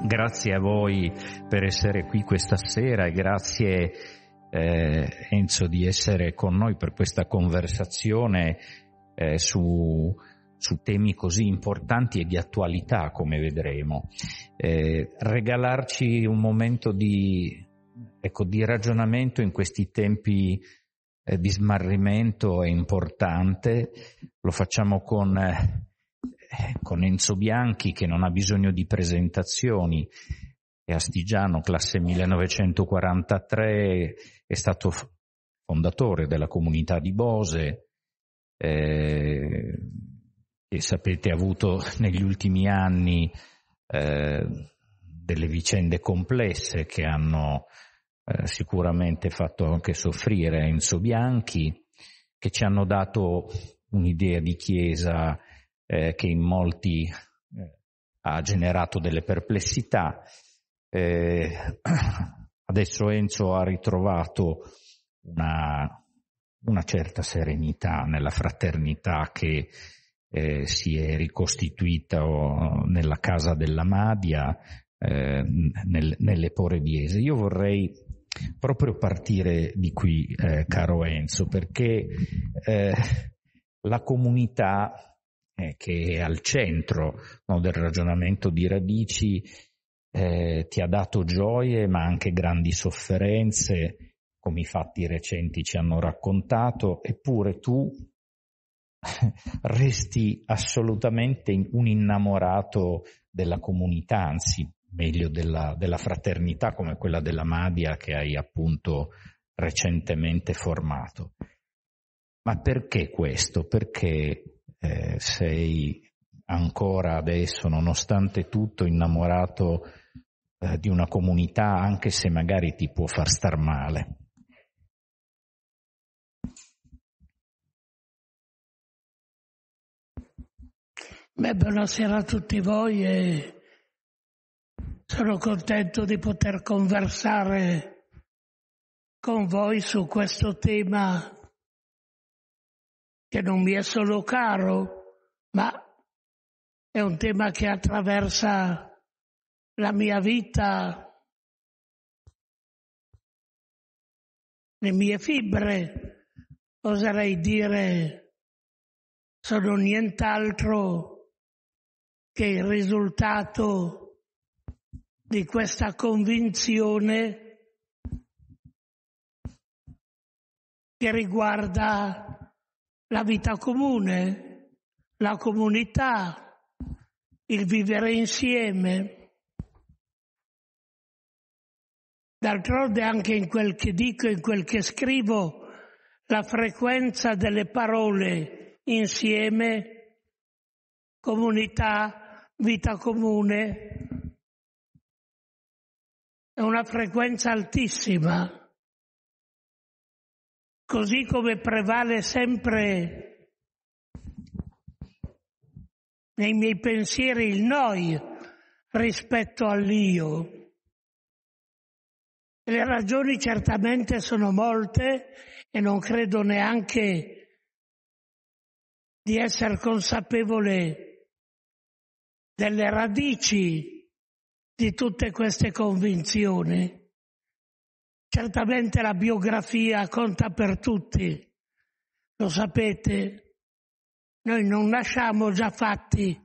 Grazie a voi per essere qui questa sera e grazie eh, Enzo di essere con noi per questa conversazione eh, su, su, temi così importanti e di attualità come vedremo. Eh, regalarci un momento di, ecco, di, ragionamento in questi tempi eh, di smarrimento è importante, lo facciamo con eh, eh, con Enzo Bianchi che non ha bisogno di presentazioni è astigiano, classe 1943, è stato fondatore della comunità di Bose, eh, che sapete ha avuto negli ultimi anni eh, delle vicende complesse che hanno eh, sicuramente fatto anche soffrire Enzo Bianchi, che ci hanno dato un'idea di Chiesa eh, che in molti eh, ha generato delle perplessità. Eh, adesso Enzo ha ritrovato una, una certa serenità nella fraternità che eh, si è ricostituita oh, nella casa della Madia, eh, nel, nelle Poreviese. Io vorrei proprio partire di qui, eh, caro Enzo, perché eh, la comunità eh, che è al centro no, del ragionamento di radici, eh, ti ha dato gioie ma anche grandi sofferenze, come i fatti recenti ci hanno raccontato, eppure tu resti assolutamente un innamorato della comunità, anzi meglio della, della, fraternità come quella della Madia che hai appunto recentemente formato. Ma perché questo? Perché eh, sei ancora adesso, nonostante tutto, innamorato eh, di una comunità, anche se magari ti può far star male. Beh, buonasera a tutti voi e sono contento di poter conversare con voi su questo tema che non mi è solo caro, ma è un tema che attraversa la mia vita, le mie fibre, oserei dire, sono nient'altro che il risultato di questa convinzione che riguarda la vita comune, la comunità, il vivere insieme. D'altronde anche in quel che dico, in quel che scrivo, la frequenza delle parole insieme, comunità, vita comune, è una frequenza altissima così come prevale sempre nei miei pensieri il noi rispetto all'io. Le ragioni certamente sono molte e non credo neanche di essere consapevole delle radici di tutte queste convinzioni. Certamente la biografia conta per tutti, lo sapete. Noi non nasciamo già fatti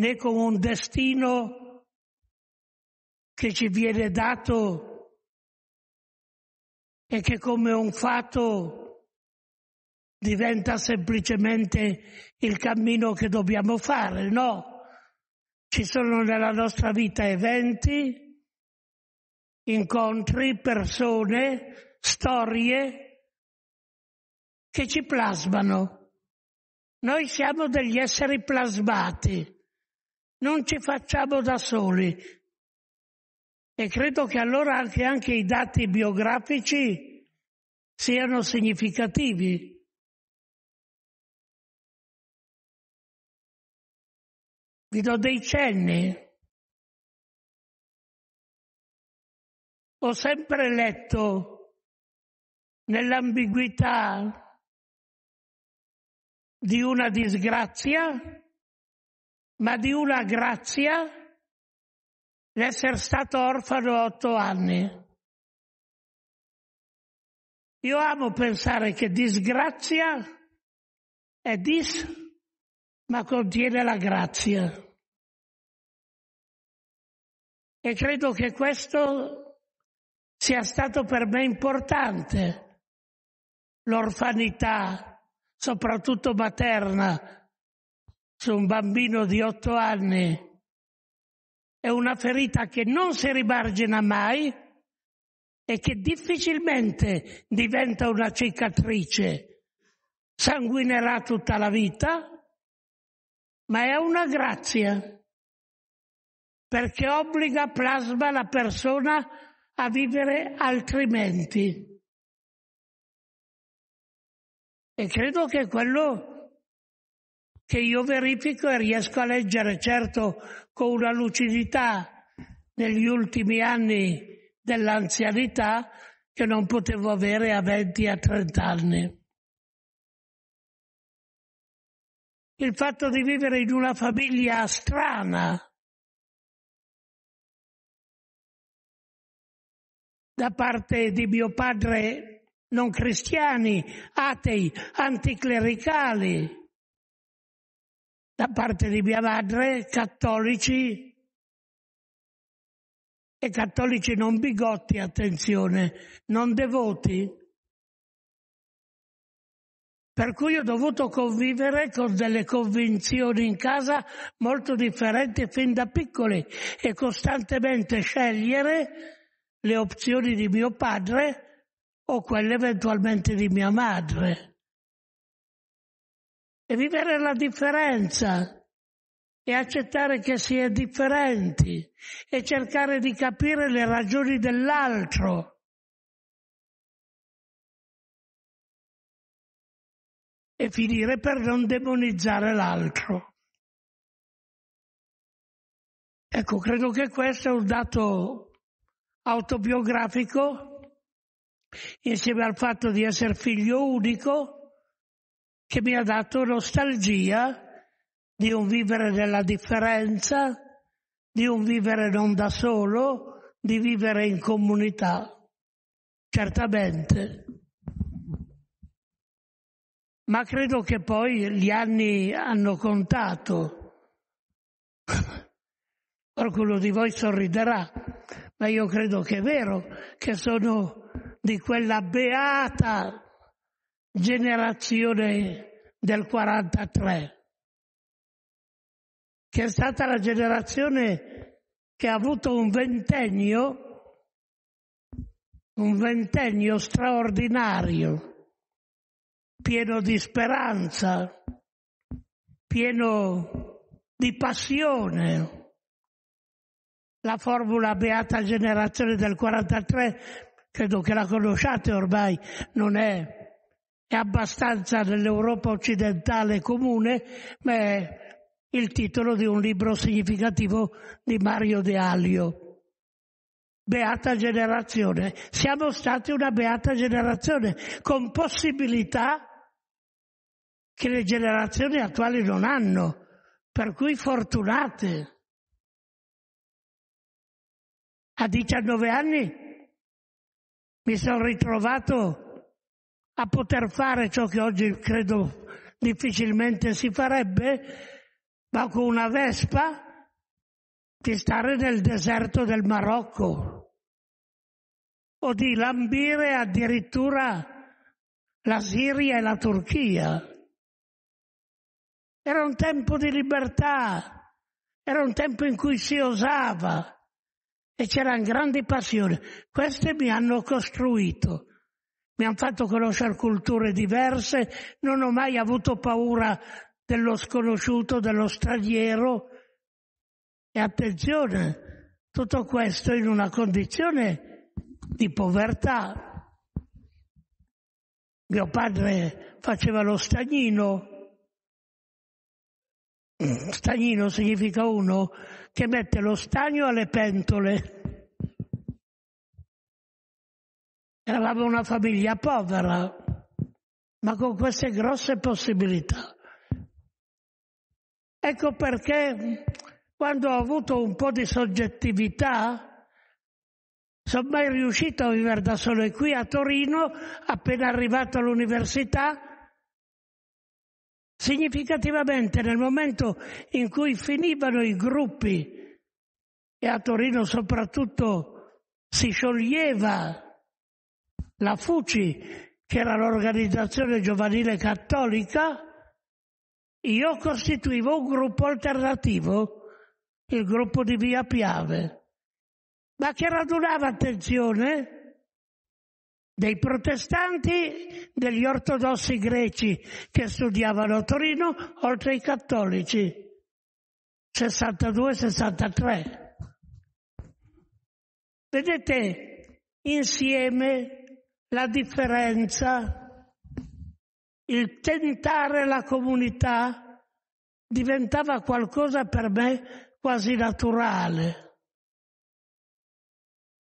né con un destino che ci viene dato e che come un fatto diventa semplicemente il cammino che dobbiamo fare, no. Ci sono nella nostra vita eventi, incontri, persone, storie che ci plasmano. Noi siamo degli esseri plasmati, non ci facciamo da soli. E credo che allora anche, anche i dati biografici siano significativi. Vi do dei cenni. Ho sempre letto nell'ambiguità di una disgrazia, ma di una grazia, l'essere stato orfano otto anni. Io amo pensare che disgrazia è dis, ma contiene la grazia. E credo che questo sia stato per me importante l'orfanità, soprattutto materna, su un bambino di otto anni. È una ferita che non si rimargina mai e che difficilmente diventa una cicatrice. Sanguinerà tutta la vita, ma è una grazia perché obbliga, plasma la persona a vivere altrimenti. E credo che quello che io verifico e riesco a leggere, certo con una lucidità negli ultimi anni dell'anzianità che non potevo avere a 20 a 30 anni. Il fatto di vivere in una famiglia strana, da parte di mio padre non cristiani, atei, anticlericali, da parte di mia madre cattolici e cattolici non bigotti, attenzione, non devoti. Per cui ho dovuto convivere con delle convinzioni in casa molto differenti fin da piccoli e costantemente scegliere le opzioni di mio padre o quelle eventualmente di mia madre. E vivere la differenza e accettare che si è differenti e cercare di capire le ragioni dell'altro. e finire per non demonizzare l'altro. Ecco, credo che questo è un dato autobiografico, insieme al fatto di essere figlio unico, che mi ha dato nostalgia di un vivere nella differenza, di un vivere non da solo, di vivere in comunità, certamente. Ma credo che poi gli anni hanno contato. Qualcuno di voi sorriderà, ma io credo che è vero che sono di quella beata generazione del 43, che è stata la generazione che ha avuto un ventennio, un ventennio straordinario, pieno di speranza, pieno di passione, la formula Beata Generazione del 43, credo che la conosciate ormai, non è è abbastanza nell'Europa occidentale comune, ma è il titolo di un libro significativo di Mario De Allio. Beata generazione. Siamo stati una beata generazione con possibilità che le generazioni attuali non hanno, per cui fortunate. A 19 anni mi sono ritrovato a poter fare ciò che oggi credo difficilmente si farebbe, ma con una Vespa di stare nel deserto del Marocco o di lambire addirittura la Siria e la Turchia. Era un tempo di libertà, era un tempo in cui si osava, e c'era grande passione. Queste mi hanno costruito, mi hanno fatto conoscere culture diverse, non ho mai avuto paura dello sconosciuto, dello straniero. E attenzione, tutto questo in una condizione di povertà. Mio padre faceva lo stagnino, Stagnino significa uno che mette lo stagno alle pentole. Eravamo una famiglia povera, ma con queste grosse possibilità. Ecco perché quando ho avuto un po' di soggettività, sono mai riuscito a vivere da solo. E qui a Torino, appena arrivato all'università, Significativamente nel momento in cui finivano i gruppi, e a Torino soprattutto si scioglieva la FUCI, che era l'organizzazione giovanile cattolica, io costituivo un gruppo alternativo, il gruppo di Via Piave, ma che radunava attenzione dei protestanti, degli ortodossi greci che studiavano a Torino, oltre ai cattolici, 62-63. Vedete insieme la differenza, il tentare la comunità diventava qualcosa per me quasi naturale.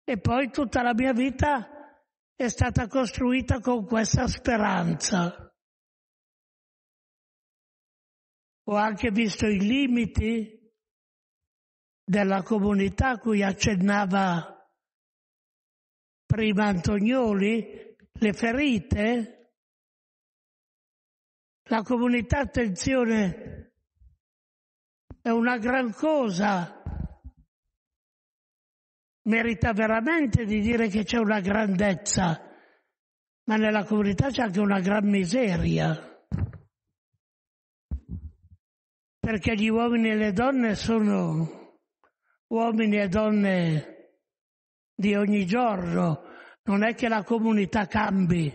E poi tutta la mia vita è stata costruita con questa speranza. Ho anche visto i limiti della comunità a cui accennava prima Antonioli, le ferite. La comunità, attenzione, è una gran cosa merita veramente di dire che c'è una grandezza, ma nella comunità c'è anche una gran miseria. Perché gli uomini e le donne sono uomini e donne di ogni giorno, non è che la comunità cambi,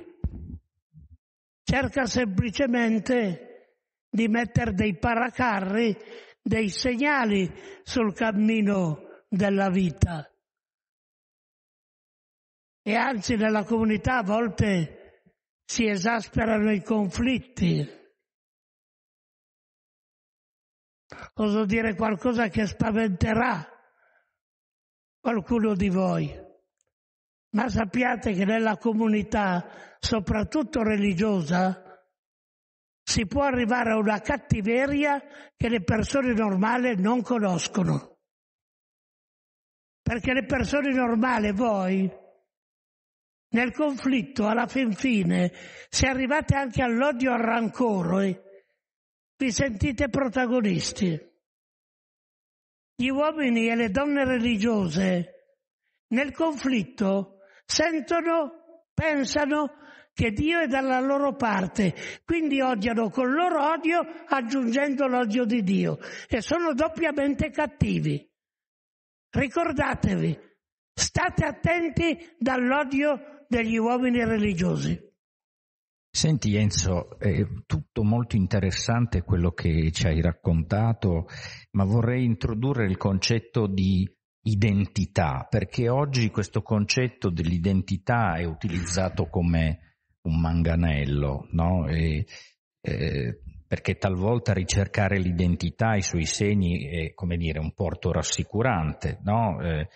cerca semplicemente di mettere dei paracarri, dei segnali sul cammino della vita e anzi nella comunità a volte si esasperano i conflitti. Oso dire qualcosa che spaventerà qualcuno di voi, ma sappiate che nella comunità, soprattutto religiosa, si può arrivare a una cattiveria che le persone normali non conoscono. Perché le persone normali, voi, nel conflitto, alla fin fine, se arrivate anche all'odio e al rancore, vi sentite protagonisti. Gli uomini e le donne religiose nel conflitto sentono, pensano che Dio è dalla loro parte, quindi odiano col loro odio aggiungendo l'odio di Dio e sono doppiamente cattivi. Ricordatevi, state attenti dall'odio degli uomini religiosi. Senti Enzo, è tutto molto interessante quello che ci hai raccontato, ma vorrei introdurre il concetto di identità, perché oggi questo concetto dell'identità è utilizzato come un manganello, no? E, eh, perché talvolta ricercare l'identità, i suoi segni è, come dire, un porto rassicurante, no? Eh,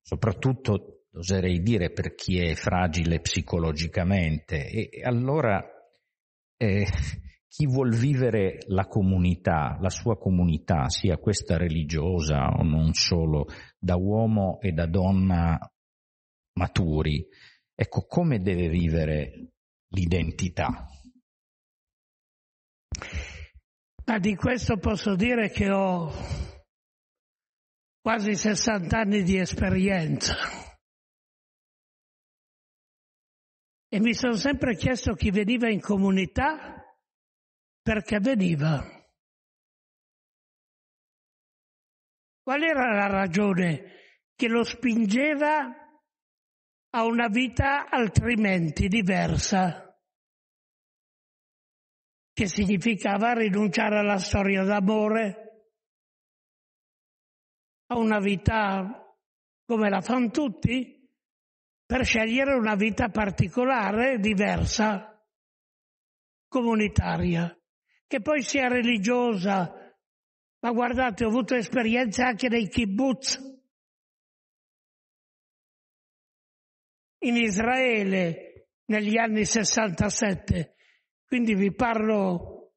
soprattutto oserei dire per chi è fragile psicologicamente. E allora eh, chi vuol vivere la comunità, la sua comunità, sia questa religiosa o non solo, da uomo e da donna maturi, ecco come deve vivere l'identità. Ma di questo posso dire che ho quasi 60 anni di esperienza E mi sono sempre chiesto chi veniva in comunità perché veniva. Qual era la ragione che lo spingeva a una vita altrimenti diversa? Che significava rinunciare alla storia d'amore, a una vita come la fanno tutti, per scegliere una vita particolare, diversa, comunitaria, che poi sia religiosa. Ma guardate, ho avuto esperienze anche nei kibbutz. In Israele negli anni 67, quindi vi parlo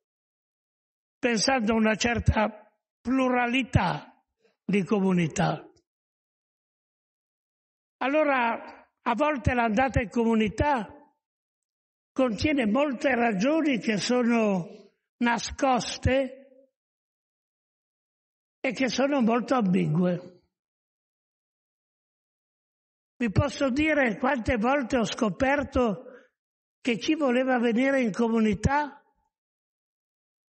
pensando a una certa pluralità di comunità. Allora a volte l'andata in comunità contiene molte ragioni che sono nascoste e che sono molto ambigue. Vi posso dire quante volte ho scoperto che chi voleva venire in comunità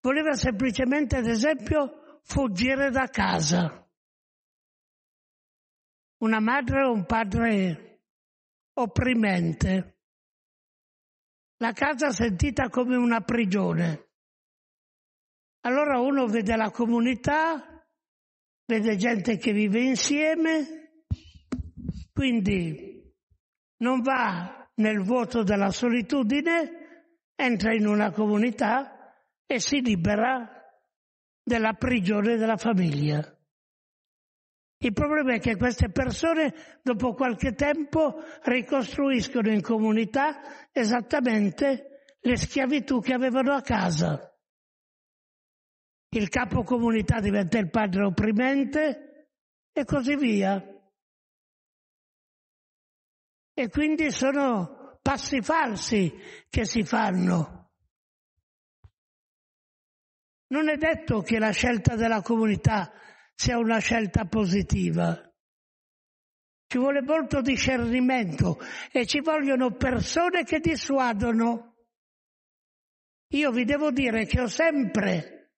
voleva semplicemente, ad esempio, fuggire da casa. Una madre o un padre opprimente. La casa sentita come una prigione. Allora uno vede la comunità, vede gente che vive insieme, quindi non va nel vuoto della solitudine, entra in una comunità e si libera della prigione della famiglia. Il problema è che queste persone dopo qualche tempo ricostruiscono in comunità esattamente le schiavitù che avevano a casa. Il capo comunità diventa il padre opprimente e così via. E quindi sono passi falsi che si fanno. Non è detto che la scelta della comunità sia una scelta positiva. Ci vuole molto discernimento e ci vogliono persone che dissuadono. Io vi devo dire che ho sempre,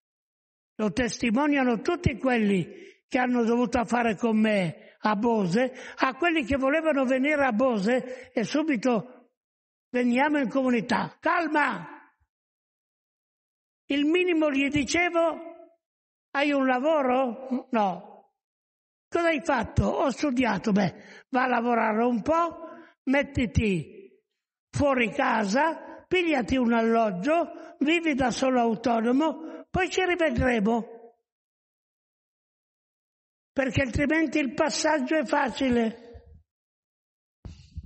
lo testimoniano tutti quelli che hanno dovuto fare con me a Bose, a quelli che volevano venire a Bose e subito veniamo in comunità. Calma! Il minimo gli dicevo hai un lavoro? No. Cosa hai fatto? Ho studiato. Beh, va a lavorare un po', mettiti fuori casa, pigliati un alloggio, vivi da solo autonomo, poi ci rivedremo. Perché altrimenti il passaggio è facile.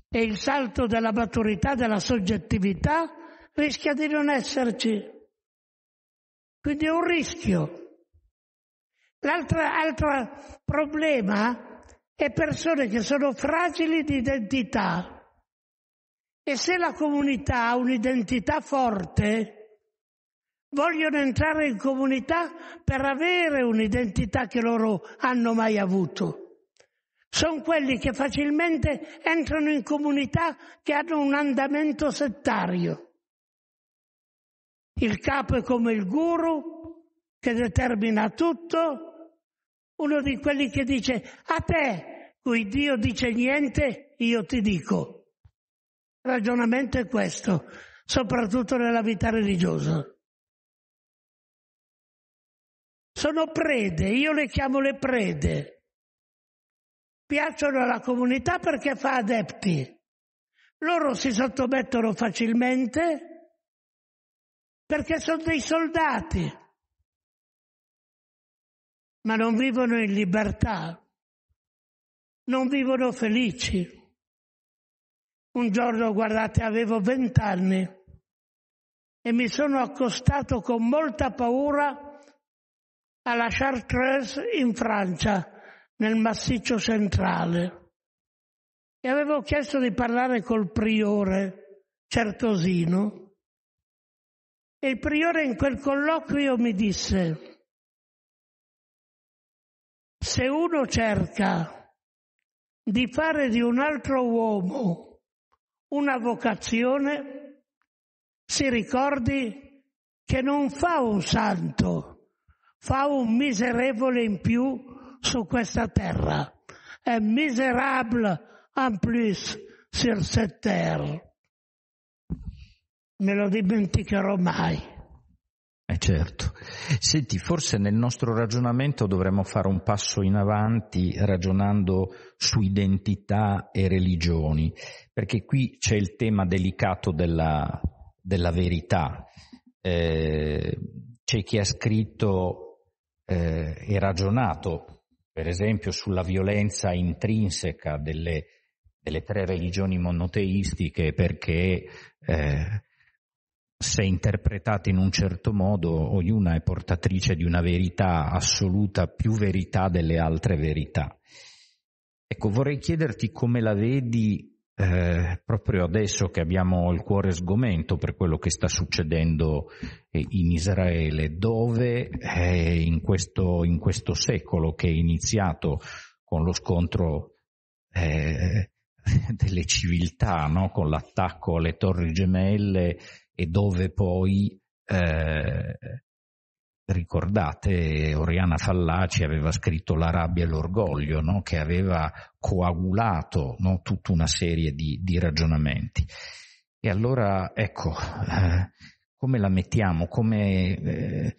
E il salto della maturità, della soggettività, rischia di non esserci. Quindi è un rischio. L'altro problema è persone che sono fragili di identità. E se la comunità ha un'identità forte, vogliono entrare in comunità per avere un'identità che loro hanno mai avuto. Sono quelli che facilmente entrano in comunità che hanno un andamento settario. Il capo è come il guru che determina tutto, uno di quelli che dice a te, cui Dio dice niente, io ti dico. ragionamento è questo, soprattutto nella vita religiosa. Sono prede, io le chiamo le prede. Piacciono alla comunità perché fa adepti. Loro si sottomettono facilmente perché sono dei soldati ma non vivono in libertà, non vivono felici. Un giorno, guardate, avevo vent'anni e mi sono accostato con molta paura alla Chartreuse in Francia, nel massiccio centrale. E avevo chiesto di parlare col priore Certosino. E il priore in quel colloquio mi disse, se uno cerca di fare di un altro uomo una vocazione, si ricordi che non fa un santo, fa un miserevole in più su questa terra. È miserable en plus sur cette terre. Me lo dimenticherò mai. Eh certo. Senti, forse nel nostro ragionamento dovremmo fare un passo in avanti ragionando su identità e religioni, perché qui c'è il tema delicato della, della verità. Eh, c'è chi ha scritto eh, e ragionato, per esempio, sulla violenza intrinseca delle, delle tre religioni monoteistiche perché eh, se interpretate in un certo modo, ognuna è portatrice di una verità assoluta, più verità delle altre verità. Ecco, vorrei chiederti come la vedi eh, proprio adesso che abbiamo il cuore sgomento per quello che sta succedendo eh, in Israele, dove eh, in, questo, in, questo, secolo che è iniziato con lo scontro eh, delle civiltà, no? con l'attacco alle torri gemelle, e dove poi eh, ricordate Oriana Fallaci aveva scritto La rabbia e l'orgoglio, no? che aveva coagulato no? tutta una serie di, di, ragionamenti. E allora ecco, eh, come la mettiamo? Come, eh,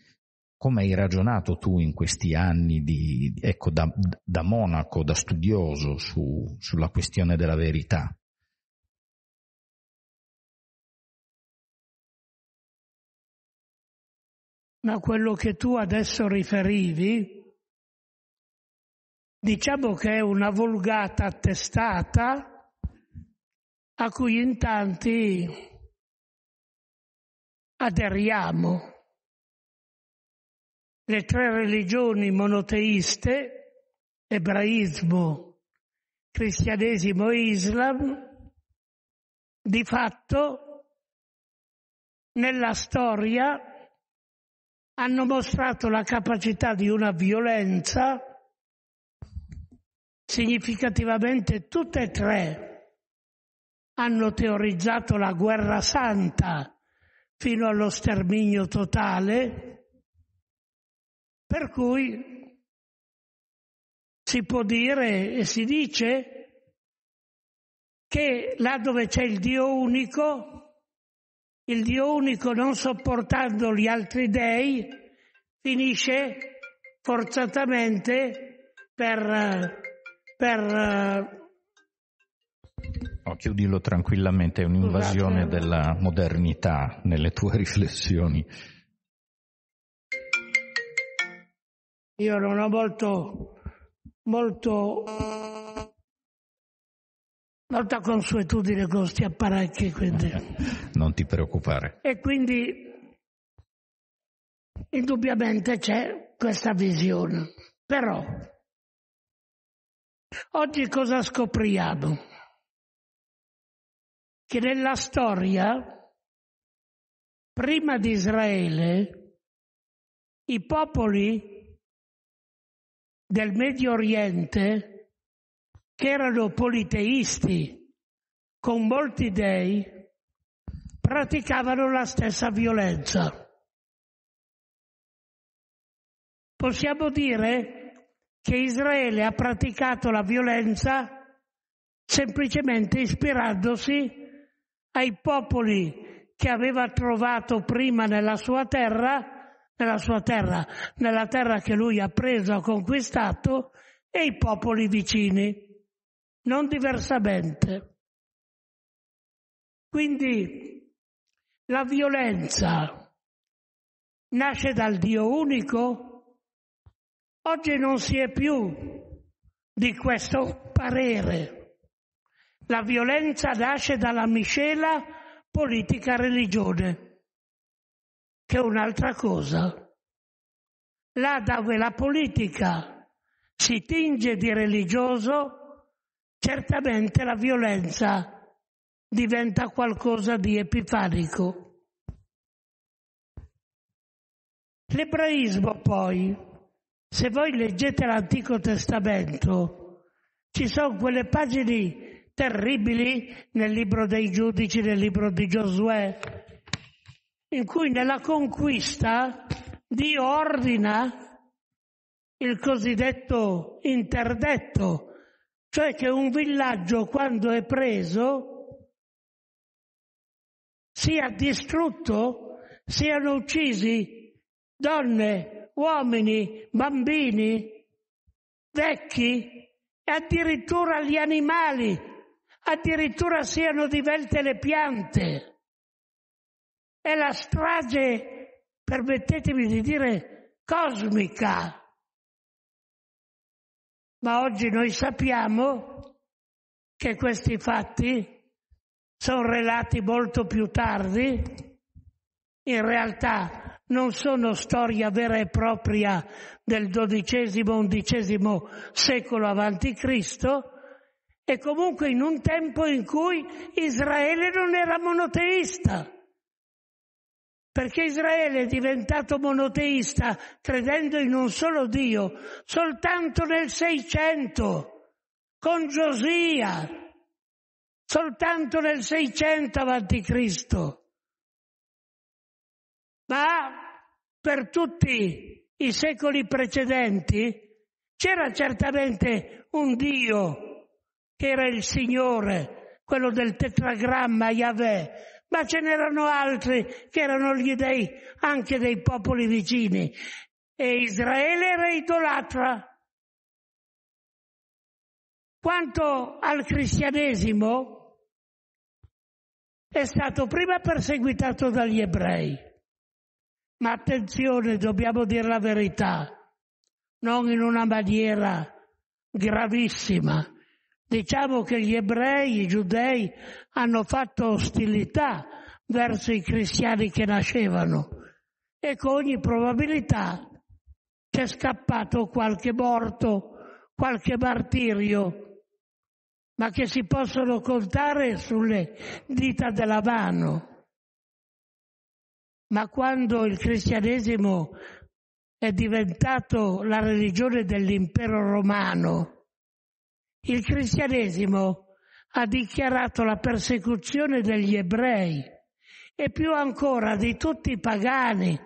come, hai ragionato tu in questi anni di, ecco, da, da, monaco, da studioso su, sulla questione della verità? ma quello che tu adesso riferivi, diciamo che è una volgata attestata a cui in tanti aderiamo. Le tre religioni monoteiste, ebraismo, cristianesimo e islam, di fatto nella storia hanno mostrato la capacità di una violenza significativamente tutte e tre hanno teorizzato la guerra santa fino allo sterminio totale, per cui si può dire e si dice che là dove c'è il Dio unico il Dio unico non sopportando gli altri dei, finisce forzatamente per, per No, oh, chiudilo tranquillamente, è un'invasione Scusate. della modernità nelle tue riflessioni. Io non ho molto, molto molta consuetudine con questi apparecchi. Quindi. Non ti preoccupare. E quindi indubbiamente c'è questa visione. Però oggi cosa scopriamo? Che nella storia, prima di Israele, i popoli del Medio Oriente che erano politeisti con molti dei, praticavano la stessa violenza. Possiamo dire che Israele ha praticato la violenza semplicemente ispirandosi ai popoli che aveva trovato prima nella sua terra, nella sua terra, nella terra che lui ha preso, ha conquistato, e i popoli vicini non diversamente. Quindi la violenza nasce dal Dio unico? Oggi non si è più di questo parere. La violenza nasce dalla miscela politica-religione, che è un'altra cosa. Là dove la politica si tinge di religioso, certamente la violenza diventa qualcosa di epifanico. L'ebraismo poi, se voi leggete l'Antico Testamento, ci sono quelle pagine terribili nel libro dei giudici, nel libro di Giosuè, in cui nella conquista Dio ordina il cosiddetto interdetto, cioè che un villaggio quando è preso sia distrutto, siano uccisi donne, uomini, bambini, vecchi e addirittura gli animali, addirittura siano divelte le piante. È la strage, permettetemi di dire, cosmica ma oggi noi sappiamo che questi fatti sono relati molto più tardi, in realtà non sono storia vera e propria del XII-XI secolo a.C., e comunque in un tempo in cui Israele non era monoteista perché Israele è diventato monoteista credendo in un solo Dio soltanto nel 600, con Giosia, soltanto nel 600 avanti Cristo. Ma per tutti i secoli precedenti c'era certamente un Dio che era il Signore, quello del tetragramma Yahweh, ma ce n'erano altri che erano gli dei anche dei popoli vicini. E Israele era idolatra. Quanto al cristianesimo, è stato prima perseguitato dagli ebrei. Ma attenzione, dobbiamo dire la verità, non in una maniera gravissima, Diciamo che gli ebrei, i giudei hanno fatto ostilità verso i cristiani che nascevano e con ogni probabilità c'è scappato qualche morto, qualche martirio, ma che si possono contare sulle dita della mano. Ma quando il cristianesimo è diventato la religione dell'impero romano, il cristianesimo ha dichiarato la persecuzione degli ebrei e più ancora di tutti i pagani,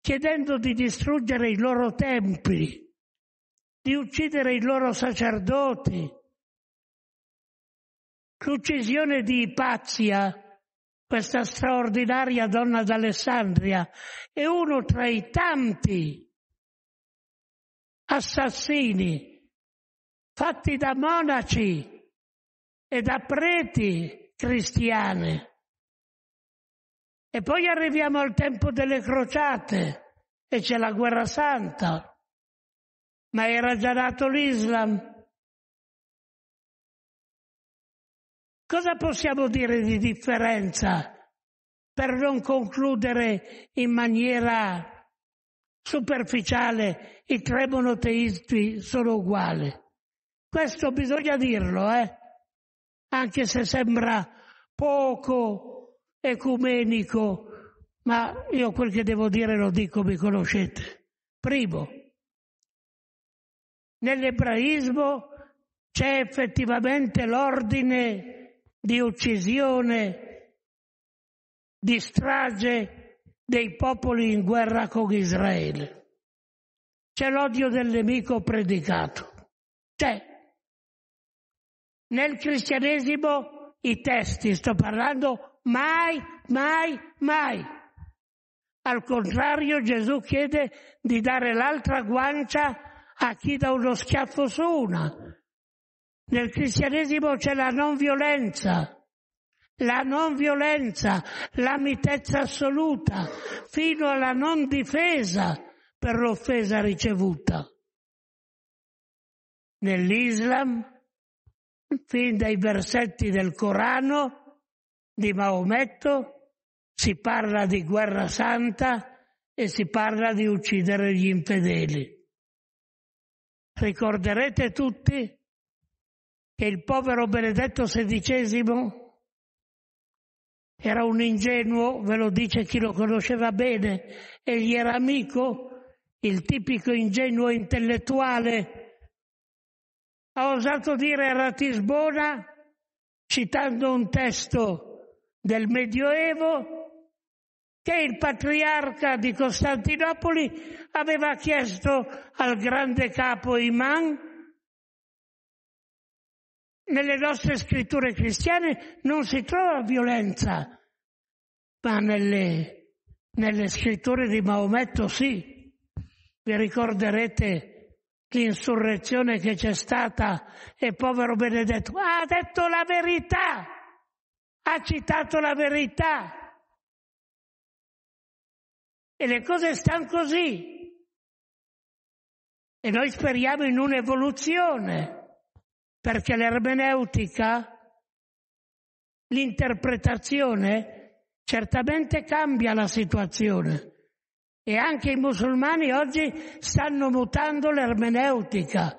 chiedendo di distruggere i loro templi, di uccidere i loro sacerdoti. L'uccisione di Ipazia questa straordinaria donna d'Alessandria, è uno tra i tanti assassini fatti da monaci e da preti cristiani. E poi arriviamo al tempo delle crociate e c'è la guerra santa, ma era già nato l'Islam. Cosa possiamo dire di differenza per non concludere in maniera superficiale i tre monoteisti sono uguali? Questo bisogna dirlo, eh? anche se sembra poco ecumenico, ma io quel che devo dire lo dico, mi conoscete. Primo, nell'ebraismo c'è effettivamente l'ordine di uccisione, di strage dei popoli in guerra con Israele. C'è l'odio del nemico predicato. C'è nel cristianesimo i testi, sto parlando, mai, mai, mai. Al contrario Gesù chiede di dare l'altra guancia a chi dà uno schiaffo su una. Nel cristianesimo c'è la non violenza la non violenza, la mitezza assoluta, fino alla non difesa per l'offesa ricevuta. Nell'Islam fin dai versetti del Corano, di Maometto, si parla di guerra santa e si parla di uccidere gli infedeli. Ricorderete tutti che il povero Benedetto XVI era un ingenuo, ve lo dice chi lo conosceva bene, egli era amico, il tipico ingenuo intellettuale ha osato dire a Ratisbona, citando un testo del Medioevo, che il patriarca di Costantinopoli aveva chiesto al grande capo Imam nelle nostre scritture cristiane non si trova violenza, ma nelle, nelle scritture di Maometto sì. Vi ricorderete l'insurrezione che c'è stata e povero Benedetto ha detto la verità, ha citato la verità. E le cose stanno così. E noi speriamo in un'evoluzione, perché l'ermeneutica, l'interpretazione, certamente cambia la situazione e anche i musulmani oggi stanno mutando l'ermeneutica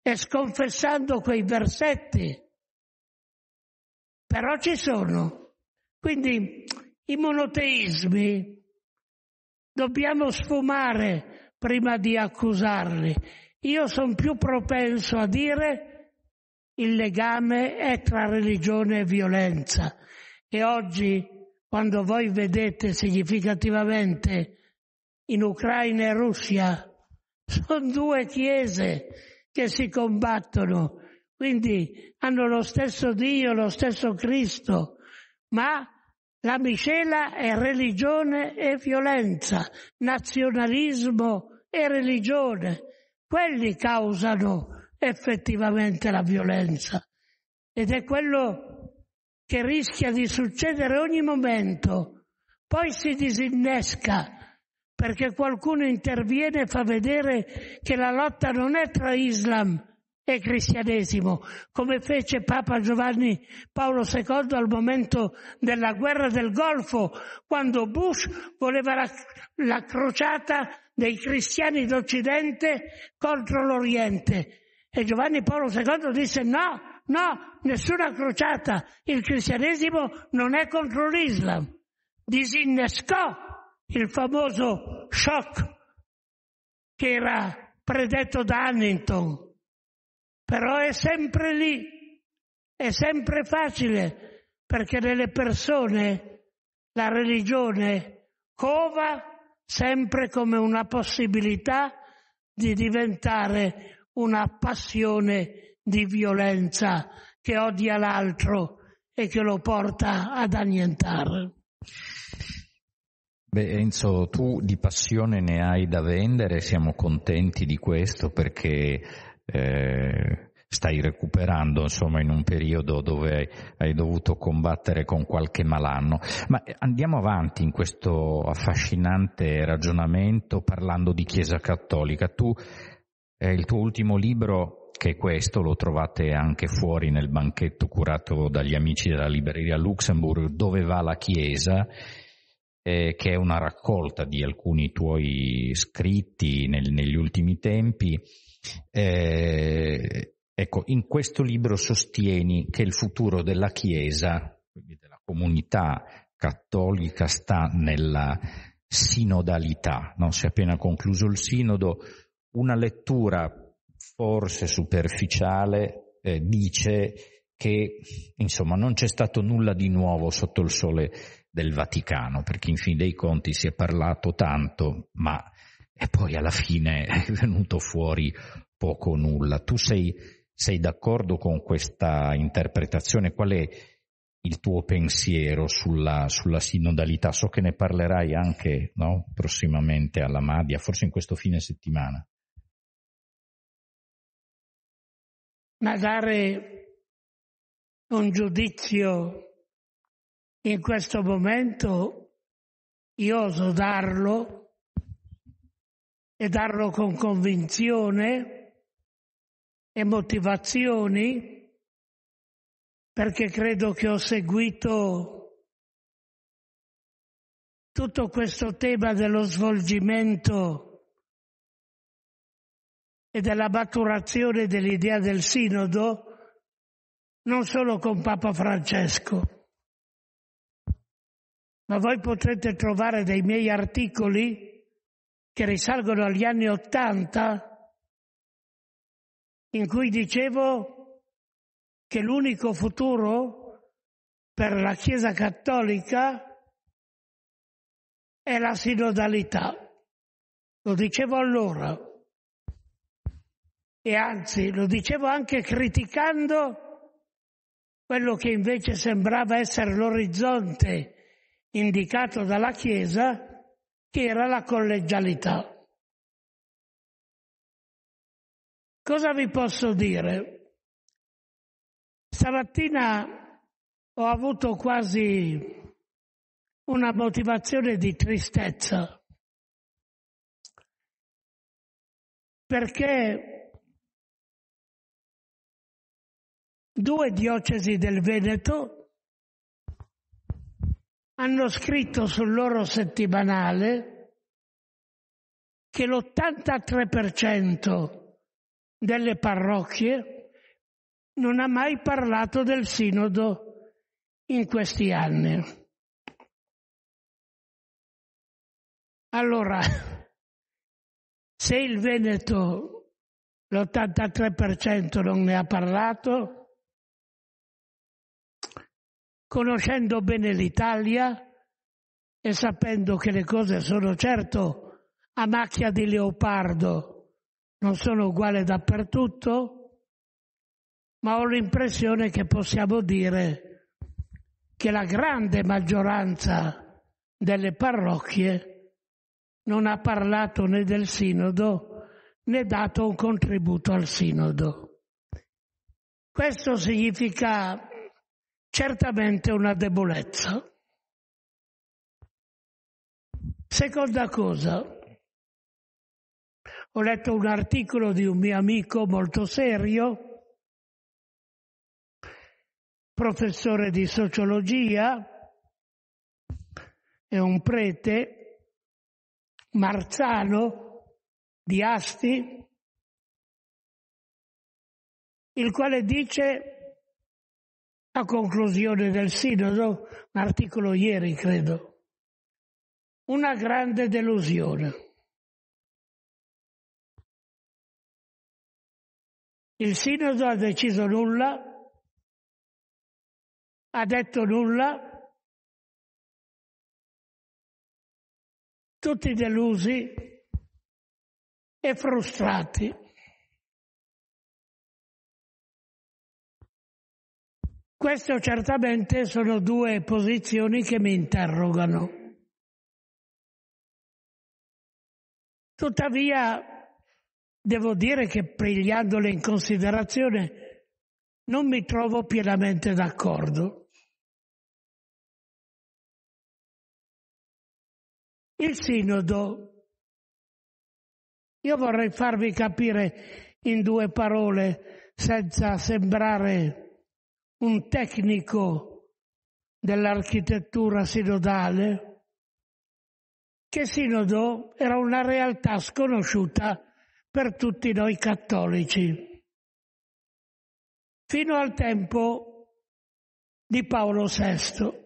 e sconfessando quei versetti. Però ci sono. Quindi i monoteismi dobbiamo sfumare prima di accusarli. Io sono più propenso a dire il legame è tra religione e violenza. E oggi, quando voi vedete significativamente in Ucraina e Russia. Sono due chiese che si combattono, quindi hanno lo stesso Dio, lo stesso Cristo, ma la miscela è religione e violenza, nazionalismo e religione. Quelli causano effettivamente la violenza ed è quello che rischia di succedere ogni momento. Poi si disinnesca perché qualcuno interviene e fa vedere che la lotta non è tra Islam e cristianesimo, come fece Papa Giovanni Paolo II al momento della guerra del Golfo, quando Bush voleva la, la crociata dei cristiani d'Occidente contro l'Oriente. E Giovanni Paolo II disse no, no, nessuna crociata, il cristianesimo non è contro l'Islam. Disinnescò il famoso shock che era predetto da Huntington. però è sempre lì, è sempre facile, perché nelle persone la religione cova sempre come una possibilità di diventare una passione di violenza che odia l'altro e che lo porta ad annientare. Beh Enzo, tu di passione ne hai da vendere, siamo contenti di questo perché eh, stai recuperando insomma in un periodo dove hai, hai dovuto combattere con qualche malanno. Ma eh, andiamo avanti in questo affascinante ragionamento parlando di Chiesa Cattolica. Tu, eh, il tuo ultimo libro che è questo, lo trovate anche fuori nel banchetto curato dagli amici della libreria Luxemburg, dove va la Chiesa, eh, che è una raccolta di alcuni tuoi scritti nel, negli ultimi tempi. Eh, ecco, in questo libro sostieni che il futuro della Chiesa, quindi della comunità cattolica, sta nella sinodalità. No? Si è appena concluso il sinodo, una lettura forse superficiale eh, dice che insomma non c'è stato nulla di nuovo sotto il sole del Vaticano, perché in fin dei conti si è parlato tanto, ma poi alla fine è venuto fuori poco o nulla. Tu sei, sei d'accordo con questa interpretazione? Qual è il tuo pensiero sulla, sulla sinodalità? So che ne parlerai anche no, prossimamente alla Madia, forse in questo fine settimana. Ma dare un giudizio in questo momento io oso darlo e darlo con convinzione e motivazioni perché credo che ho seguito tutto questo tema dello svolgimento e della maturazione dell'idea del sinodo non solo con Papa Francesco ma voi potrete trovare dei miei articoli che risalgono agli anni Ottanta, in cui dicevo che l'unico futuro per la Chiesa cattolica è la sinodalità. Lo dicevo allora e anzi lo dicevo anche criticando quello che invece sembrava essere l'orizzonte indicato dalla Chiesa, che era la collegialità. Cosa vi posso dire? Stamattina ho avuto quasi una motivazione di tristezza perché due diocesi del Veneto hanno scritto sul loro settimanale che l'83% delle parrocchie non ha mai parlato del sinodo in questi anni. Allora, se il Veneto l'83% non ne ha parlato, conoscendo bene l'Italia e sapendo che le cose sono certo a macchia di leopardo, non sono uguali dappertutto, ma ho l'impressione che possiamo dire che la grande maggioranza delle parrocchie non ha parlato né del sinodo né dato un contributo al sinodo. Questo significa certamente una debolezza. Seconda cosa, ho letto un articolo di un mio amico molto serio, professore di sociologia e un prete, Marzano di Asti, il quale dice a conclusione del sinodo, un articolo ieri credo, una grande delusione. Il sinodo ha deciso nulla, ha detto nulla, tutti delusi e frustrati. Queste certamente sono due posizioni che mi interrogano. Tuttavia, devo dire che pigliandole in considerazione non mi trovo pienamente d'accordo. Il sinodo, io vorrei farvi capire in due parole, senza sembrare un tecnico dell'architettura sinodale, che sinodo era una realtà sconosciuta per tutti noi cattolici. Fino al tempo di Paolo VI.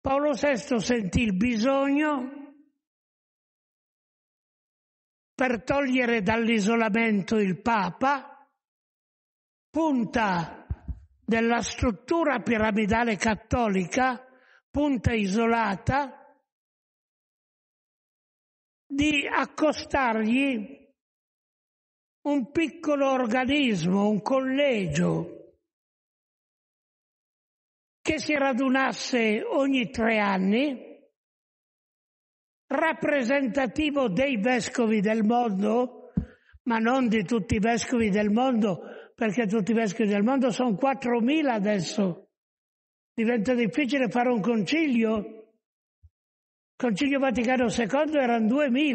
Paolo VI sentì il bisogno per togliere dall'isolamento il Papa, punta della struttura piramidale cattolica, punta isolata, di accostargli un piccolo organismo, un collegio che si radunasse ogni tre anni, rappresentativo dei vescovi del mondo, ma non di tutti i vescovi del mondo, perché tutti i vescovi del mondo sono 4.000 adesso. Diventa difficile fare un concilio. Il concilio Vaticano II erano 2.000,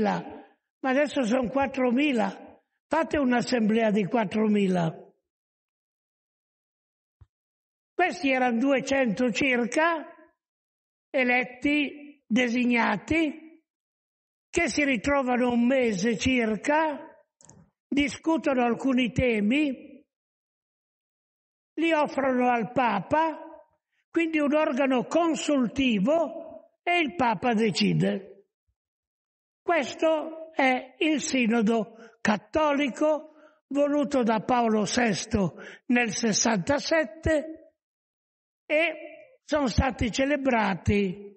ma adesso sono 4.000. Fate un'assemblea di 4.000. Questi erano 200 circa, eletti, designati, che si ritrovano un mese circa, discutono alcuni temi, li offrono al Papa, quindi un organo consultivo e il Papa decide. Questo è il sinodo cattolico voluto da Paolo VI nel 67 e sono stati celebrati,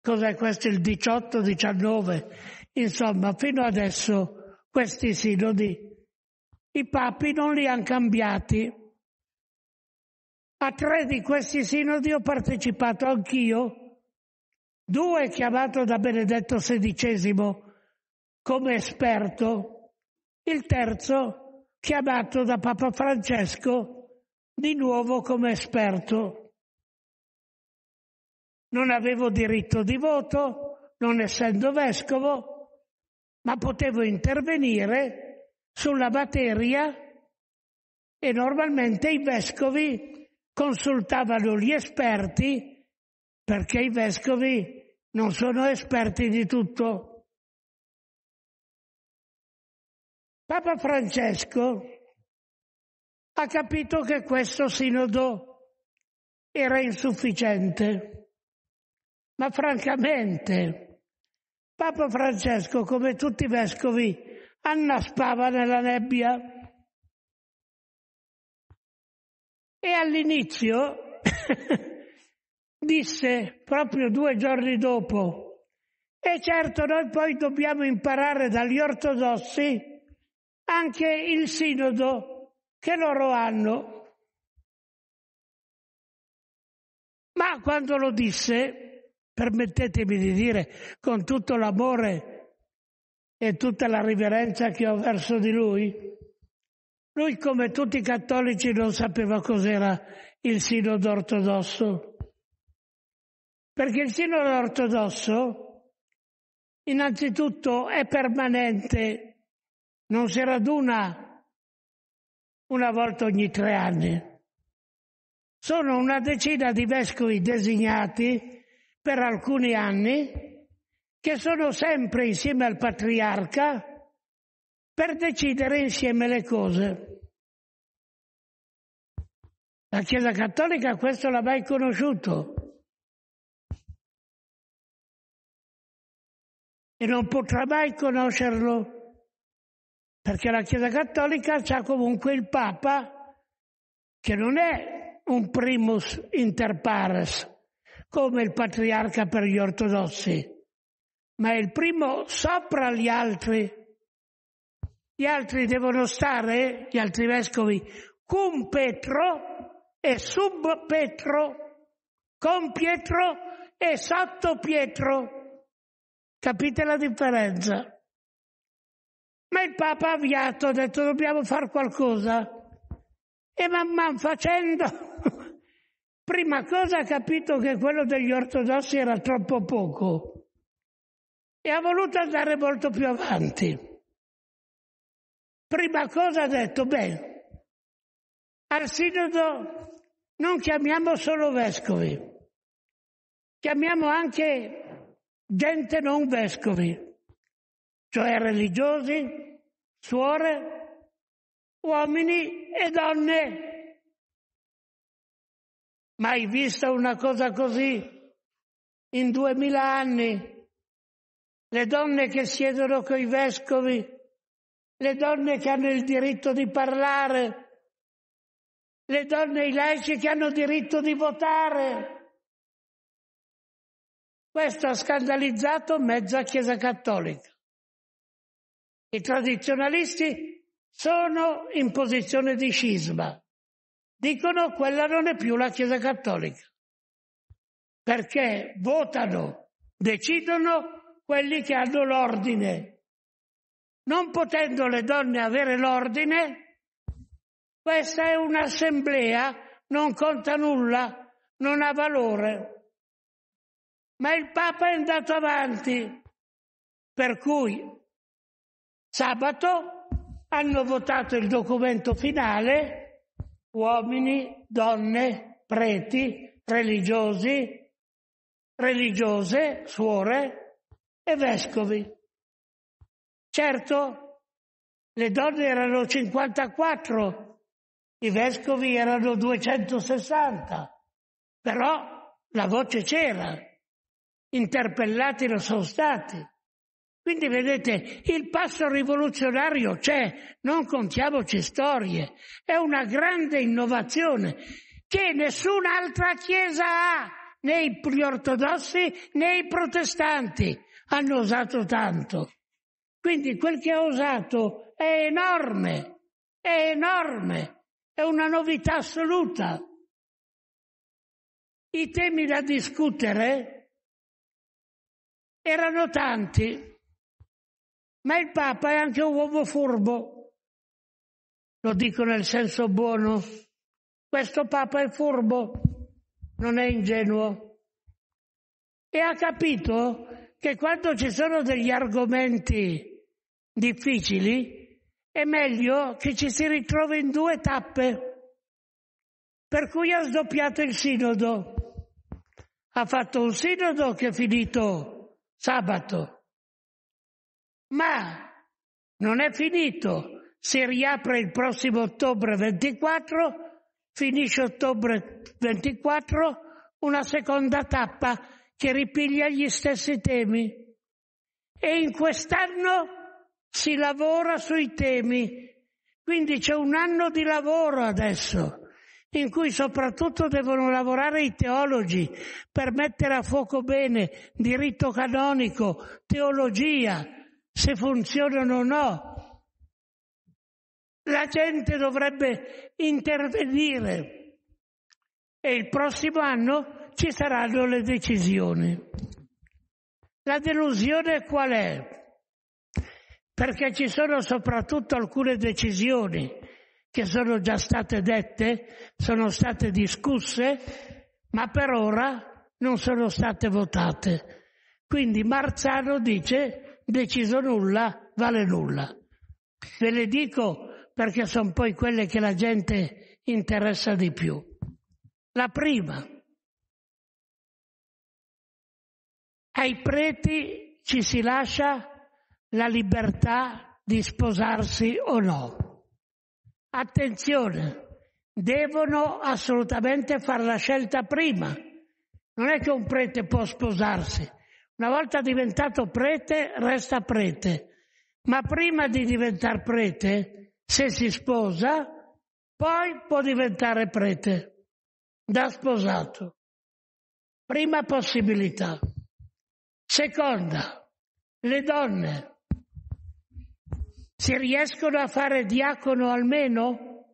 cos'è questo, il 18-19, insomma, fino adesso questi sinodi i papi non li hanno cambiati. A tre di questi sinodi ho partecipato anch'io, due chiamato da Benedetto XVI come esperto, il terzo chiamato da Papa Francesco di nuovo come esperto. Non avevo diritto di voto, non essendo vescovo, ma potevo intervenire sulla materia e normalmente i vescovi consultavano gli esperti perché i vescovi non sono esperti di tutto. Papa Francesco ha capito che questo sinodo era insufficiente, ma francamente Papa Francesco, come tutti i vescovi annaspava nella nebbia. E all'inizio disse, proprio due giorni dopo, e certo noi poi dobbiamo imparare dagli ortodossi anche il sinodo che loro hanno. Ma quando lo disse, permettetemi di dire con tutto l'amore e tutta la riverenza che ho verso di lui? Lui, come tutti i cattolici, non sapeva cos'era il sinodo ortodosso. Perché il sinodo ortodosso, innanzitutto, è permanente, non si raduna una volta ogni tre anni. Sono una decina di vescovi designati per alcuni anni che sono sempre insieme al patriarca per decidere insieme le cose. La Chiesa Cattolica questo l'ha mai conosciuto. E non potrà mai conoscerlo, perché la Chiesa Cattolica ha comunque il Papa, che non è un primus inter pares, come il patriarca per gli ortodossi ma è il primo sopra gli altri. Gli altri devono stare, gli altri vescovi, con Petro e sub Petro, con Pietro e sotto Pietro. Capite la differenza? Ma il Papa ha avviato, ha detto dobbiamo fare qualcosa. E man mano facendo, prima cosa ha capito che quello degli ortodossi era troppo poco e ha voluto andare molto più avanti. Prima cosa ha detto, beh, al sinodo non chiamiamo solo vescovi, chiamiamo anche gente non vescovi, cioè religiosi, suore, uomini e donne. Mai vista una cosa così in duemila anni? le donne che siedono coi vescovi, le donne che hanno il diritto di parlare, le donne i laici che hanno diritto di votare. Questo ha scandalizzato mezza Chiesa Cattolica. I tradizionalisti sono in posizione di scisma. Dicono quella non è più la Chiesa Cattolica. Perché votano, decidono quelli che hanno l'ordine. Non potendo le donne avere l'ordine, questa è un'assemblea, non conta nulla, non ha valore. Ma il Papa è andato avanti, per cui sabato hanno votato il documento finale, uomini, donne, preti, religiosi, religiose, suore, e vescovi. Certo, le donne erano 54, i vescovi erano 260, però la voce c'era, interpellati lo sono stati. Quindi vedete, il passo rivoluzionario c'è, non contiamoci storie, è una grande innovazione che nessun'altra Chiesa ha, né gli ortodossi né i protestanti hanno osato tanto. Quindi quel che ha osato è enorme, è enorme, è una novità assoluta. I temi da discutere erano tanti, ma il Papa è anche un uomo furbo. Lo dico nel senso buono. Questo Papa è furbo, non è ingenuo. E ha capito che quando ci sono degli argomenti difficili è meglio che ci si ritrovi in due tappe. Per cui ha sdoppiato il sinodo. Ha fatto un sinodo che è finito sabato. Ma non è finito. Si riapre il prossimo ottobre 24, finisce ottobre 24, una seconda tappa che ripiglia gli stessi temi e in quest'anno si lavora sui temi. Quindi c'è un anno di lavoro adesso in cui soprattutto devono lavorare i teologi per mettere a fuoco bene diritto canonico, teologia, se funzionano o no. La gente dovrebbe intervenire e il prossimo anno ci saranno le decisioni. La delusione qual è? Perché ci sono soprattutto alcune decisioni che sono già state dette, sono state discusse, ma per ora non sono state votate. Quindi Marzano dice deciso nulla vale nulla. Ve le dico perché sono poi quelle che la gente interessa di più. La prima, Ai preti ci si lascia la libertà di sposarsi o no. Attenzione, devono assolutamente fare la scelta prima. Non è che un prete può sposarsi. Una volta diventato prete, resta prete. Ma prima di diventare prete, se si sposa, poi può diventare prete da sposato. Prima possibilità. Seconda, le donne. Se riescono a fare diacono almeno,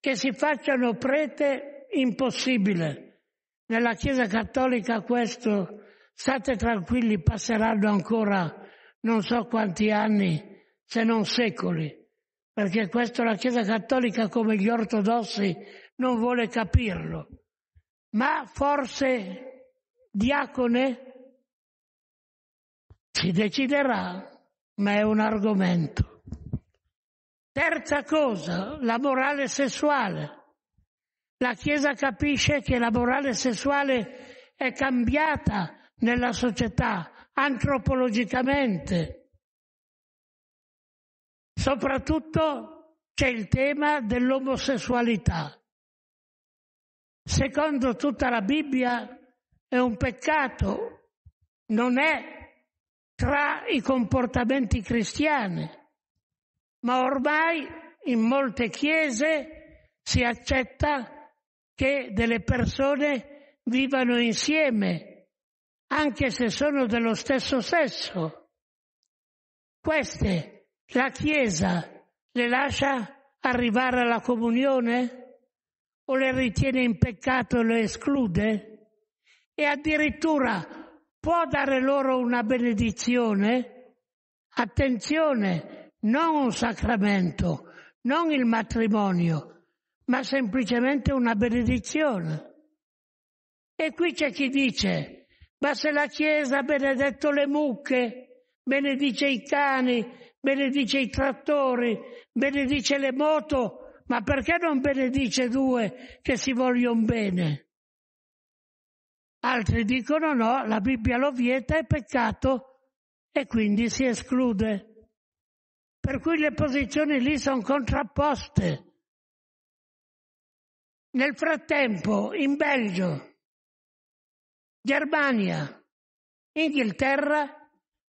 che si facciano prete, impossibile. Nella Chiesa Cattolica questo, state tranquilli, passeranno ancora non so quanti anni, se non secoli, perché questo la Chiesa Cattolica come gli ortodossi non vuole capirlo. Ma forse diacone si deciderà, ma è un argomento. Terza cosa, la morale sessuale. La Chiesa capisce che la morale sessuale è cambiata nella società antropologicamente. Soprattutto c'è il tema dell'omosessualità. Secondo tutta la Bibbia è un peccato, non è tra i comportamenti cristiani, ma ormai in molte chiese si accetta che delle persone vivano insieme, anche se sono dello stesso sesso. Queste la Chiesa le lascia arrivare alla comunione? O le ritiene in peccato e le esclude? E addirittura può dare loro una benedizione? Attenzione, non un sacramento, non il matrimonio, ma semplicemente una benedizione. E qui c'è chi dice, ma se la Chiesa ha benedetto le mucche, benedice i cani, benedice i trattori, benedice le moto, ma perché non benedice due che si vogliono bene? Altri dicono no, la Bibbia lo vieta, è peccato e quindi si esclude. Per cui le posizioni lì sono contrapposte. Nel frattempo, in Belgio, Germania, Inghilterra,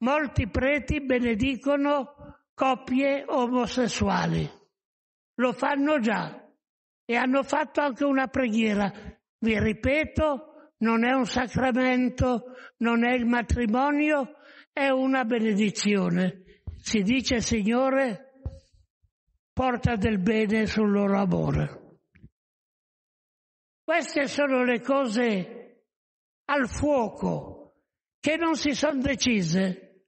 molti preti benedicono coppie omosessuali. Lo fanno già e hanno fatto anche una preghiera. Vi ripeto, non è un sacramento, non è il matrimonio, è una benedizione. Si dice Signore, porta del bene sul loro amore. Queste sono le cose al fuoco che non si sono decise,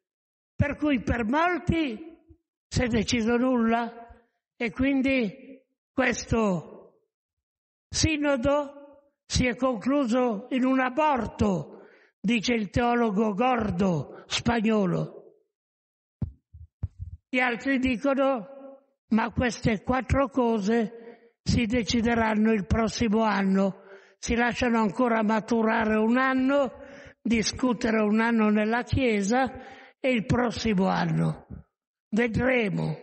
per cui per molti si è deciso nulla e quindi questo sinodo si è concluso in un aborto, dice il teologo Gordo spagnolo. Gli altri dicono, ma queste quattro cose si decideranno il prossimo anno, si lasciano ancora maturare un anno, discutere un anno nella Chiesa e il prossimo anno. Vedremo.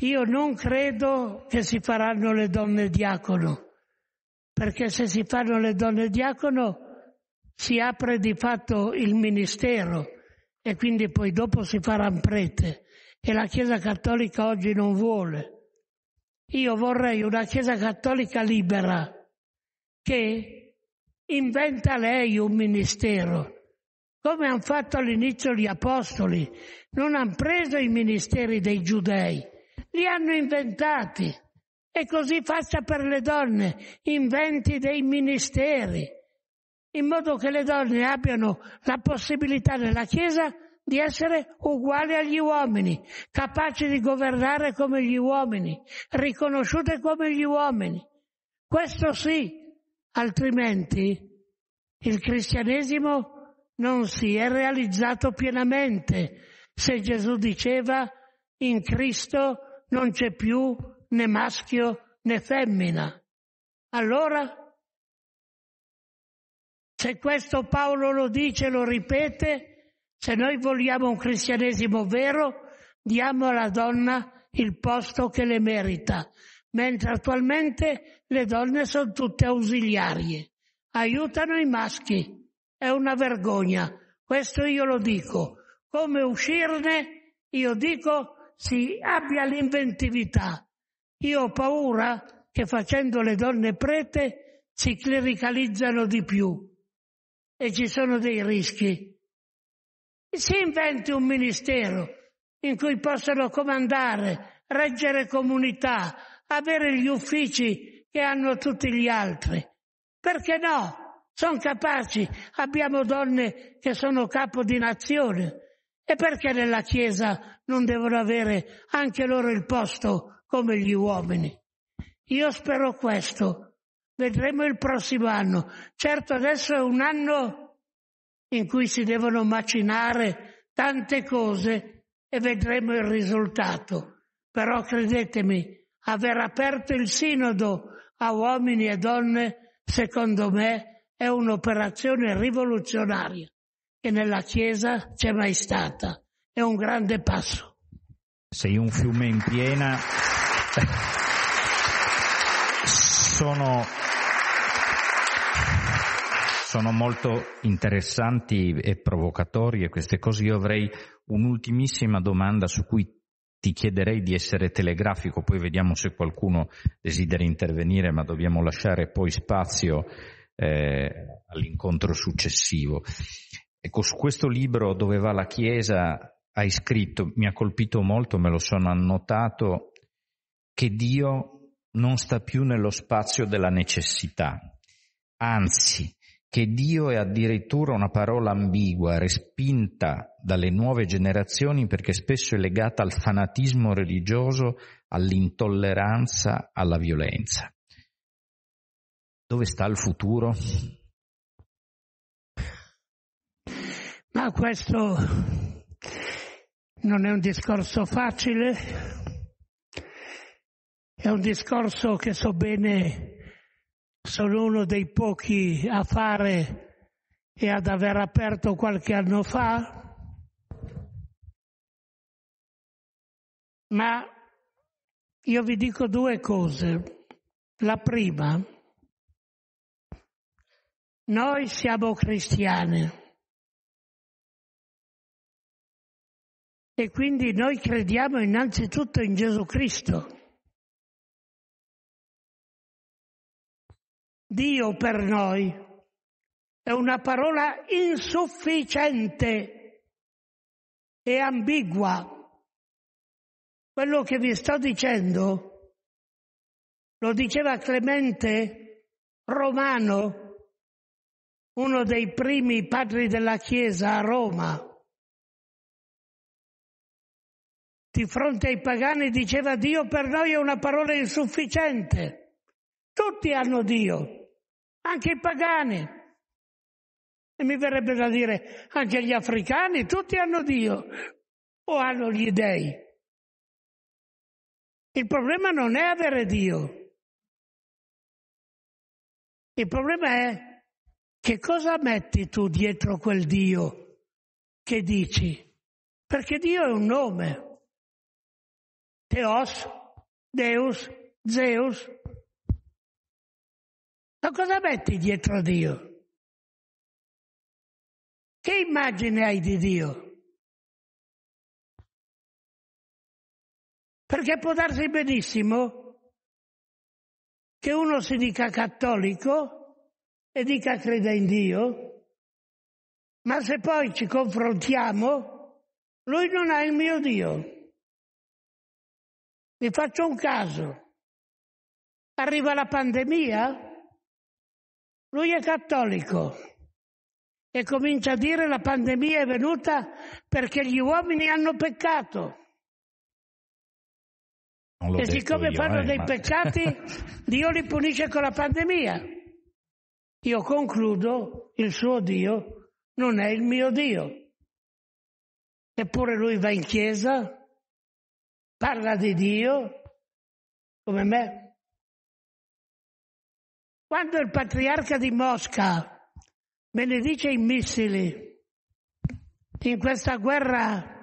Io non credo che si faranno le donne diacono perché se si fanno le donne diacono si apre di fatto il ministero e quindi poi dopo si faranno prete e la Chiesa Cattolica oggi non vuole. Io vorrei una Chiesa Cattolica libera che inventa lei un ministero, come hanno fatto all'inizio gli Apostoli. Non hanno preso i ministeri dei giudei, li hanno inventati e così faccia per le donne, inventi dei ministeri, in modo che le donne abbiano la possibilità nella Chiesa di essere uguali agli uomini, capaci di governare come gli uomini, riconosciute come gli uomini. Questo sì, altrimenti il cristianesimo non si è realizzato pienamente se Gesù diceva in Cristo non c'è più né maschio né femmina. Allora, se questo Paolo lo dice, e lo ripete, se noi vogliamo un cristianesimo vero, diamo alla donna il posto che le merita, mentre attualmente le donne sono tutte ausiliarie, aiutano i maschi. È una vergogna, questo io lo dico. Come uscirne? Io dico si abbia l'inventività io ho paura che facendo le donne prete si clericalizzano di più e ci sono dei rischi. Si inventi un ministero in cui possano comandare, reggere comunità, avere gli uffici che hanno tutti gli altri. Perché no? Sono capaci, abbiamo donne che sono capo di nazione. E perché nella Chiesa non devono avere anche loro il posto come gli uomini. Io spero questo. Vedremo il prossimo anno. Certo adesso è un anno in cui si devono macinare tante cose e vedremo il risultato. Però credetemi, aver aperto il sinodo a uomini e donne, secondo me, è un'operazione rivoluzionaria che nella Chiesa c'è mai stata. È un grande passo. Sei un fiume in piena. Sono, sono molto interessanti e provocatorie queste cose. Io avrei un'ultimissima domanda su cui ti chiederei di essere telegrafico, poi vediamo se qualcuno desidera intervenire, ma dobbiamo lasciare poi spazio eh, all'incontro successivo. Ecco, su questo libro dove va la Chiesa hai scritto, mi ha colpito molto, me lo sono annotato, che Dio non sta più nello spazio della necessità, anzi che Dio è addirittura una parola ambigua, respinta dalle nuove generazioni perché spesso è legata al fanatismo religioso, all'intolleranza, alla violenza. Dove sta il futuro? Ma questo non è un discorso facile, è un discorso che so bene sono uno dei pochi a fare e ad aver aperto qualche anno fa, ma io vi dico due cose. La prima, noi siamo cristiani e quindi noi crediamo innanzitutto in Gesù Cristo Dio per noi è una parola insufficiente e ambigua. Quello che vi sto dicendo lo diceva Clemente Romano, uno dei primi padri della Chiesa a Roma. Di fronte ai pagani diceva Dio per noi è una parola insufficiente. Tutti hanno Dio anche i pagani. E mi verrebbe da dire anche gli africani, tutti hanno Dio o hanno gli dèi. Il problema non è avere Dio. Il problema è che cosa metti tu dietro quel Dio che dici? Perché Dio è un nome. Teos, Deus, Zeus, cosa metti dietro Dio? Che immagine hai di Dio? Perché può darsi benissimo che uno si dica cattolico e dica creda in Dio, ma se poi ci confrontiamo, lui non ha il mio Dio. Vi faccio un caso. Arriva la pandemia, lui è cattolico e comincia a dire la pandemia è venuta perché gli uomini hanno peccato. E siccome io, fanno eh, dei ma... peccati, Dio li punisce con la pandemia. Io concludo, il suo Dio non è il mio Dio. Eppure lui va in chiesa, parla di Dio, come me, quando il patriarca di Mosca benedice i missili in questa guerra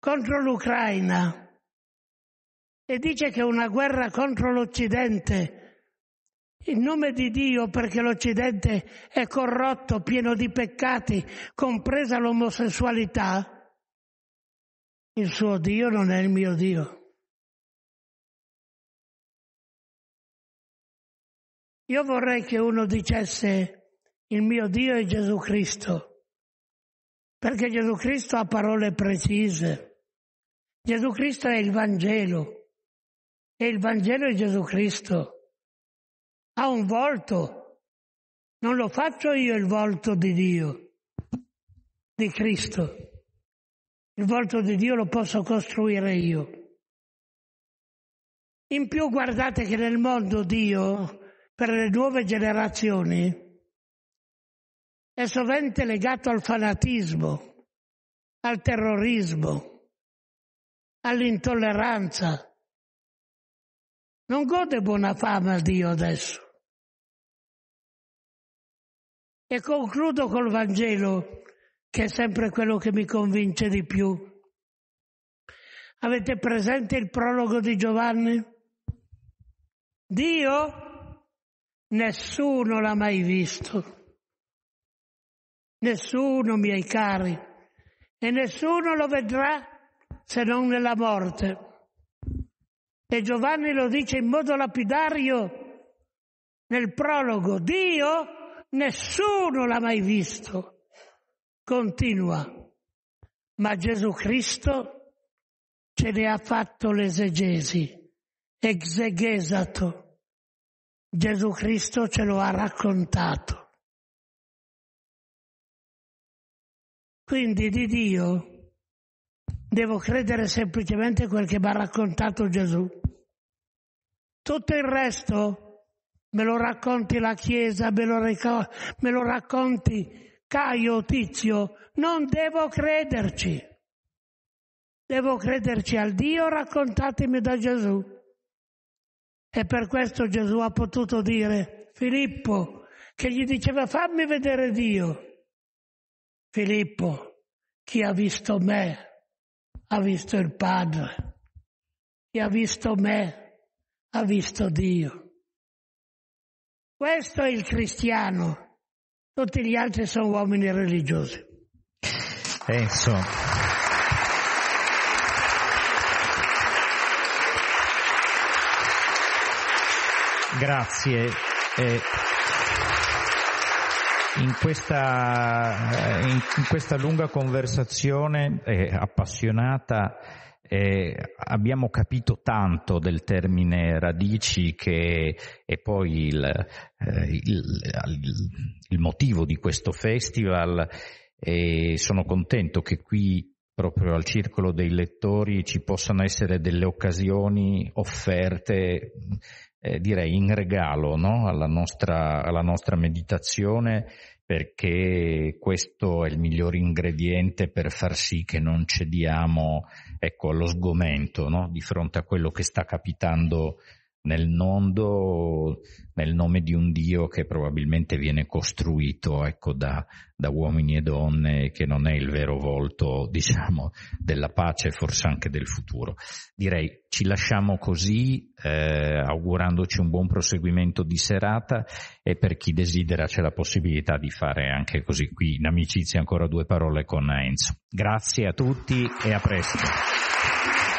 contro l'Ucraina e dice che è una guerra contro l'Occidente in nome di Dio perché l'Occidente è corrotto, pieno di peccati, compresa l'omosessualità, il suo Dio non è il mio Dio. Io vorrei che uno dicesse il mio Dio è Gesù Cristo, perché Gesù Cristo ha parole precise. Gesù Cristo è il Vangelo e il Vangelo è Gesù Cristo. Ha un volto, non lo faccio io il volto di Dio, di Cristo. Il volto di Dio lo posso costruire io. In più guardate che nel mondo Dio per le nuove generazioni è sovente legato al fanatismo, al terrorismo, all'intolleranza. Non gode buona fama Dio adesso. E concludo col Vangelo, che è sempre quello che mi convince di più. Avete presente il prologo di Giovanni? Dio Nessuno l'ha mai visto, nessuno, miei cari, e nessuno lo vedrà se non nella morte. E Giovanni lo dice in modo lapidario nel prologo, Dio nessuno l'ha mai visto, continua, ma Gesù Cristo ce ne ha fatto l'esegesi, exegesato Gesù Cristo ce lo ha raccontato. Quindi di Dio devo credere semplicemente quel che mi ha raccontato Gesù. Tutto il resto me lo racconti la Chiesa, me lo, ric- me lo racconti Caio Tizio, non devo crederci. Devo crederci al Dio raccontatemi da Gesù. E per questo Gesù ha potuto dire, Filippo, che gli diceva fammi vedere Dio. Filippo, chi ha visto me ha visto il Padre. Chi ha visto me ha visto Dio. Questo è il cristiano. Tutti gli altri sono uomini religiosi. Eh, insomma. Grazie. Eh, in, questa, eh, in, in questa, lunga conversazione eh, appassionata eh, abbiamo capito tanto del termine radici che è poi eh, il, il, il motivo di questo festival e sono contento che qui proprio al circolo dei lettori ci possano essere delle occasioni offerte eh, direi in regalo no? alla, nostra, alla nostra meditazione perché questo è il miglior ingrediente per far sì che non cediamo ecco, allo sgomento no? di fronte a quello che sta capitando nel mondo nel nome di un Dio che probabilmente viene costruito ecco, da, da, uomini e donne e che non è il vero volto diciamo, della pace e forse anche del futuro. Direi ci lasciamo così eh, augurandoci un buon proseguimento di serata e per chi desidera c'è la possibilità di fare anche così qui in amicizia ancora due parole con Enzo. Grazie a tutti e a presto.